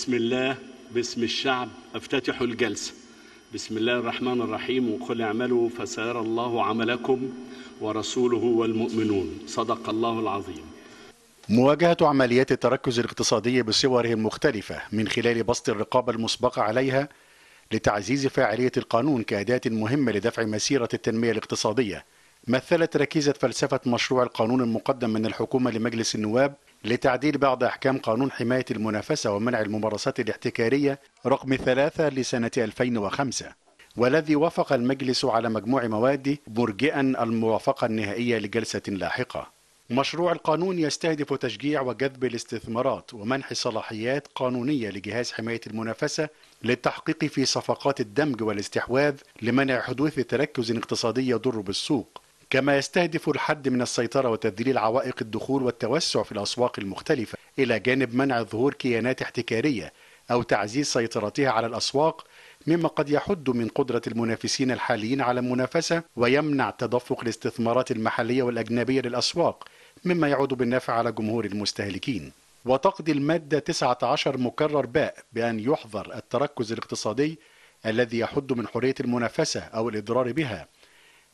بسم الله باسم الشعب افتتح الجلسه بسم الله الرحمن الرحيم وقل اعملوا فسيرى الله عملكم ورسوله والمؤمنون صدق الله العظيم مواجهة عمليات التركز الاقتصادي بصوره المختلفة من خلال بسط الرقابة المسبقة عليها لتعزيز فاعلية القانون كأداة مهمة لدفع مسيرة التنمية الاقتصادية مثلت ركيزة فلسفة مشروع القانون المقدم من الحكومة لمجلس النواب لتعديل بعض أحكام قانون حماية المنافسة ومنع الممارسات الاحتكارية رقم ثلاثة لسنة 2005 والذي وافق المجلس على مجموع مواده مرجئا الموافقة النهائية لجلسة لاحقة مشروع القانون يستهدف تشجيع وجذب الاستثمارات ومنح صلاحيات قانونية لجهاز حماية المنافسة للتحقيق في صفقات الدمج والاستحواذ لمنع حدوث تركز اقتصادي يضر بالسوق كما يستهدف الحد من السيطرة وتذليل عوائق الدخول والتوسع في الأسواق المختلفة إلى جانب منع ظهور كيانات احتكارية أو تعزيز سيطرتها على الأسواق مما قد يحد من قدرة المنافسين الحاليين على المنافسة ويمنع تدفق الاستثمارات المحلية والأجنبية للأسواق مما يعود بالنفع على جمهور المستهلكين وتقضي المادة 19 مكرر باء بأن يحظر التركز الاقتصادي الذي يحد من حرية المنافسة أو الإضرار بها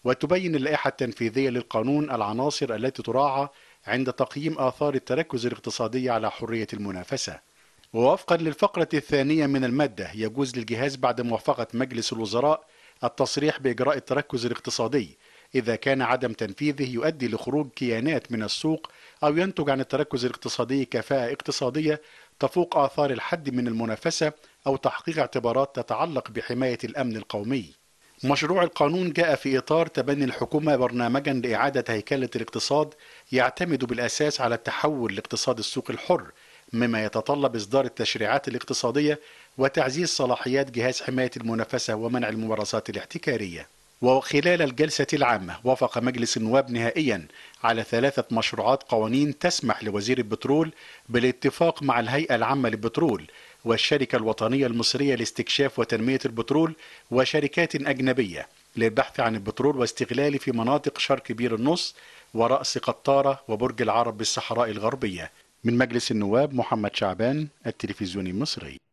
وتبين اللائحة التنفيذية للقانون العناصر التي تراعى عند تقييم آثار التركز الاقتصادي على حرية المنافسة. ووفقا للفقرة الثانية من المادة يجوز للجهاز بعد موافقة مجلس الوزراء التصريح بإجراء التركز الاقتصادي إذا كان عدم تنفيذه يؤدي لخروج كيانات من السوق أو ينتج عن التركز الاقتصادي كفاءة اقتصادية تفوق آثار الحد من المنافسة أو تحقيق اعتبارات تتعلق بحماية الأمن القومي. مشروع القانون جاء في إطار تبني الحكومة برنامجا لإعادة هيكلة الاقتصاد يعتمد بالأساس على التحول لاقتصاد السوق الحر مما يتطلب إصدار التشريعات الاقتصادية وتعزيز صلاحيات جهاز حماية المنافسة ومنع الممارسات الاحتكارية وخلال الجلسة العامة وافق مجلس النواب نهائيا على ثلاثة مشروعات قوانين تسمح لوزير البترول بالاتفاق مع الهيئة العامة للبترول والشركة الوطنية المصرية لاستكشاف وتنمية البترول وشركات أجنبية للبحث عن البترول واستغلاله في مناطق شرق بير النص ورأس قطارة وبرج العرب بالصحراء الغربية من مجلس النواب محمد شعبان التلفزيوني المصري